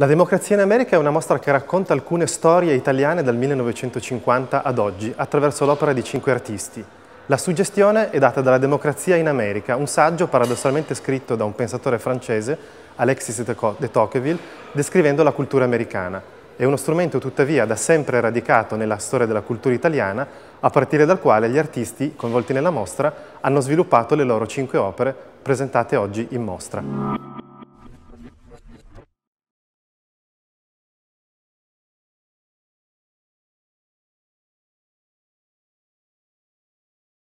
La democrazia in America è una mostra che racconta alcune storie italiane dal 1950 ad oggi, attraverso l'opera di cinque artisti. La suggestione è data dalla democrazia in America, un saggio paradossalmente scritto da un pensatore francese, Alexis de Tocqueville, descrivendo la cultura americana. È uno strumento tuttavia da sempre radicato nella storia della cultura italiana, a partire dal quale gli artisti coinvolti nella mostra hanno sviluppato le loro cinque opere presentate oggi in mostra.